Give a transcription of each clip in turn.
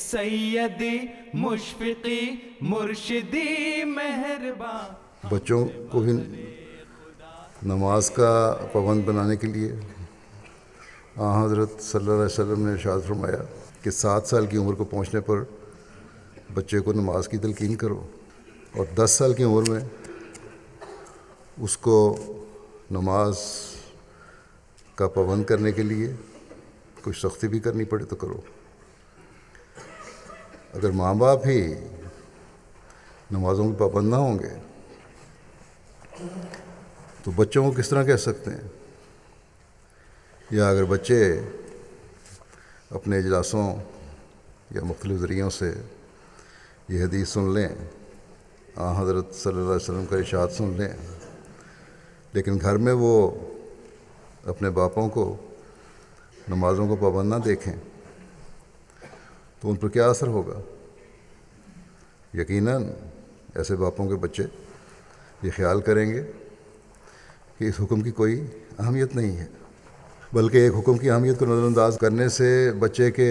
سیدی مشفقی مرشدی مہربا بچوں کو بھی نماز کا پابند بنانے کے لیے آ حضرت صلی اللہ علیہ وسلم نے ارشاد فرمایا کہ سات سال کی عمر کو پہنچنے پر بچے کو نماز کی تلقین کرو اور دس سال کی عمر میں اس کو نماز کا پابند کرنے کے لیے کچھ سختی بھی کرنی پڑے تو کرو اگر ماں باپ ہی نمازوں کے پابند نہ ہوں گے تو بچوں کو کس طرح کہہ سکتے ہیں یا اگر بچے اپنے اجلاسوں یا مختلف ذریعوں سے یہ حدیث سن لیں آ حضرت صلی اللہ علیہ وسلم کا ارشاد سن لیں لیکن گھر میں وہ اپنے باپوں کو نمازوں کو پابند نہ دیکھیں تو ان پر کیا اثر ہوگا یقیناً ایسے باپوں کے بچے یہ خیال کریں گے کہ اس حکم کی کوئی اہمیت نہیں ہے بلکہ ایک حکم کی اہمیت کو نظر انداز کرنے سے بچے کے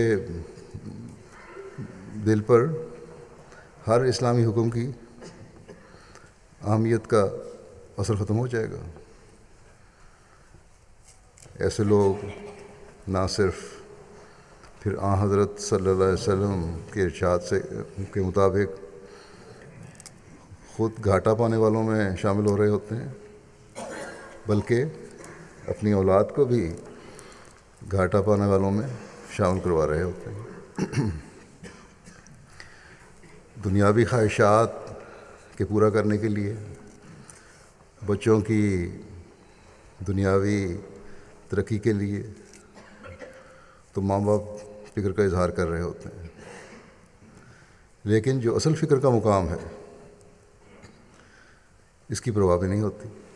دل پر ہر اسلامی حکم کی اہمیت کا اثر ختم ہو جائے گا ایسے لوگ نہ صرف پھر آ حضرت صلی اللہ علیہ وسلم کے ارشاد سے کے مطابق خود گھاٹا پانے والوں میں شامل ہو رہے ہوتے ہیں بلکہ اپنی اولاد کو بھی گھاٹا پانے والوں میں شامل کروا رہے ہوتے ہیں دنیاوی خواہشات کے پورا کرنے کے لیے بچوں کی دنیاوی ترقی کے لیے تو ماں باپ فکر کا اظہار کر رہے ہوتے ہیں لیکن جو اصل فکر کا مقام ہے اس کی پرواہ بھی نہیں ہوتی